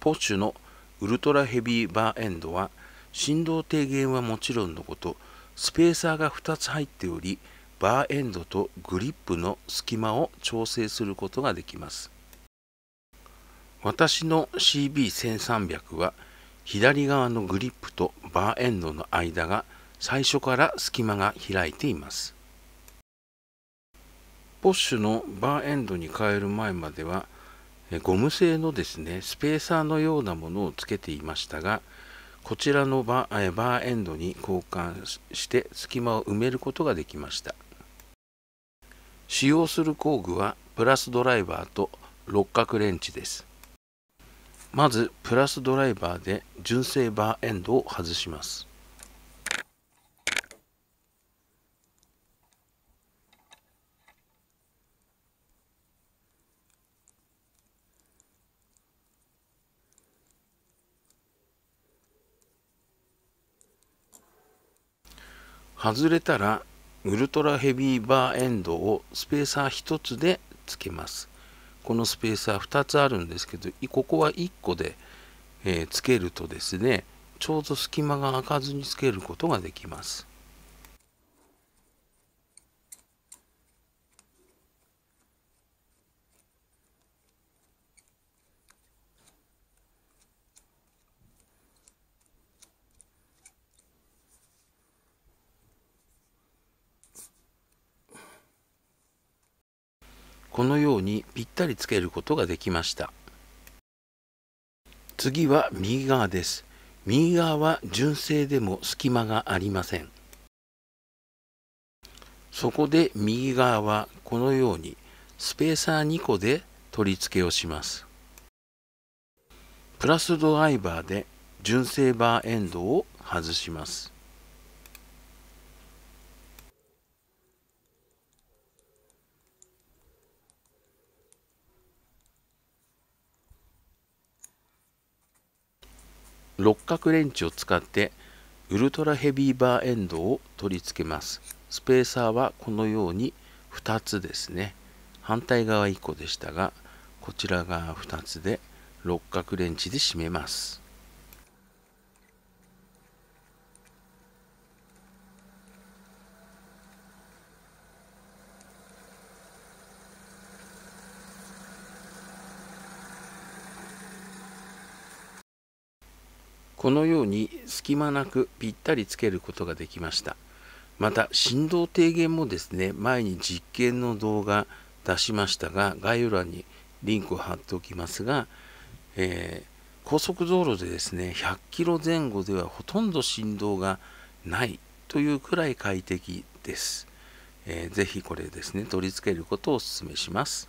ポッシュのウルトラヘビーバーエンドは振動低減はもちろんのことスペーサーが2つ入っておりバーエンドとグリップの隙間を調整することができます私の CB1300 は左側のグリップとバーエンドの間が最初から隙間が開いていますポッシュのバーエンドに変える前まではゴム製のですねスペーサーのようなものをつけていましたがこちらのバーバーエンドに交換して隙間を埋めることができました使用する工具はプラスドライバーと六角レンチですまずプラスドライバーで純正バーエンドを外します外れたらウルトラヘビーバーエンドをスペーサー1つで付けますこのスペーサー2つあるんですけどここは1個で、えー、付けるとですねちょうど隙間が開かずにつけることができますこのようにぴったりつけることができました次は右側です右側は純正でも隙間がありませんそこで右側はこのようにスペーサー2個で取り付けをしますプラスドライバーで純正バーエンドを外します六角レンチを使ってウルトラヘビーバーエンドを取り付けますスペーサーはこのように2つですね反対側1個でしたがこちらが2つで六角レンチで締めますこのように隙間なくぴったりつけることができましたまた振動低減もですね前に実験の動画出しましたが概要欄にリンクを貼っておきますが、えー、高速道路でですね100キロ前後ではほとんど振動がないというくらい快適です、えー、ぜひこれですね取り付けることをお勧めします